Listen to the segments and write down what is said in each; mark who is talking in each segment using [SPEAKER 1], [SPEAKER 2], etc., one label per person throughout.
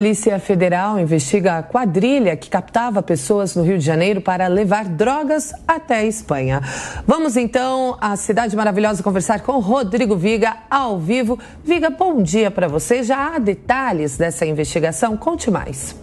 [SPEAKER 1] Polícia Federal investiga a quadrilha que captava pessoas no Rio de Janeiro para levar drogas até a Espanha. Vamos então à Cidade Maravilhosa conversar com Rodrigo Viga ao vivo. Viga, bom dia para você. Já há detalhes dessa investigação? Conte mais.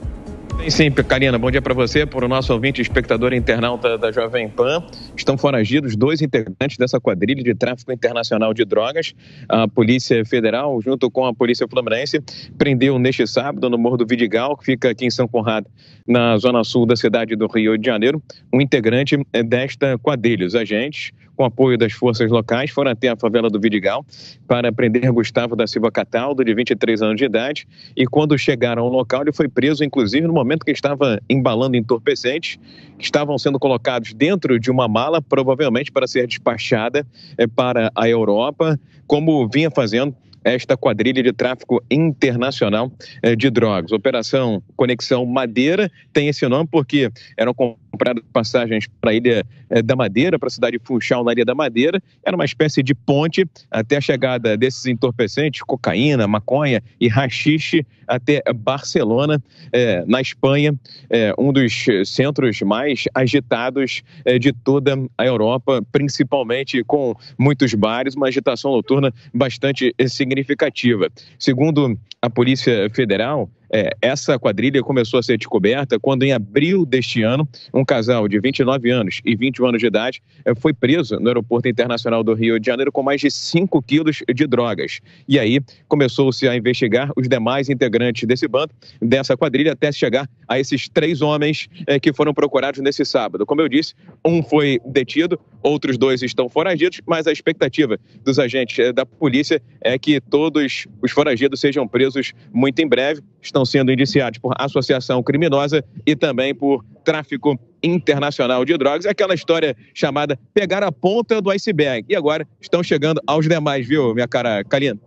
[SPEAKER 2] Tem sim, Karina. Bom dia para você, para o nosso ouvinte, espectador internauta da Jovem Pan. Estão foragidos dois integrantes dessa quadrilha de tráfico internacional de drogas. A Polícia Federal, junto com a Polícia Fluminense, prendeu neste sábado no Morro do Vidigal, que fica aqui em São Conrado, na zona sul da cidade do Rio de Janeiro, um integrante eh, desta quadrilha. Os agentes, com apoio das forças locais, foram até a favela do Vidigal para prender Gustavo da Silva Cataldo, de 23 anos de idade, e quando chegaram ao local, ele foi preso, inclusive, no momento momento que estava embalando entorpecentes, que estavam sendo colocados dentro de uma mala, provavelmente para ser despachada é, para a Europa, como vinha fazendo esta quadrilha de tráfico internacional é, de drogas. Operação Conexão Madeira tem esse nome porque eram comprado passagens para a Ilha eh, da Madeira, para a cidade de Funchal, na Ilha da Madeira. Era uma espécie de ponte até a chegada desses entorpecentes, cocaína, maconha e rachixe, até Barcelona, eh, na Espanha, eh, um dos centros mais agitados de toda a Europa, principalmente com muitos bares, uma agitação noturna bastante significativa. Segundo a Polícia Federal, é, essa quadrilha começou a ser descoberta quando, em abril deste ano, um casal de 29 anos e 21 anos de idade é, foi preso no Aeroporto Internacional do Rio de Janeiro com mais de 5 quilos de drogas. E aí começou-se a investigar os demais integrantes desse bando, dessa quadrilha, até chegar a esses três homens é, que foram procurados nesse sábado. Como eu disse, um foi detido, outros dois estão foragidos, mas a expectativa dos agentes é, da polícia é que todos os foragidos sejam presos muito em breve. Estão sendo indiciados por associação criminosa e também por tráfico internacional de drogas, aquela história chamada pegar a ponta do iceberg. E agora estão chegando aos demais, viu, minha cara Kalina?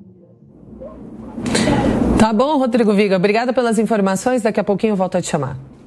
[SPEAKER 1] Tá bom, Rodrigo Viga. Obrigada pelas informações. Daqui a pouquinho eu volto a te chamar.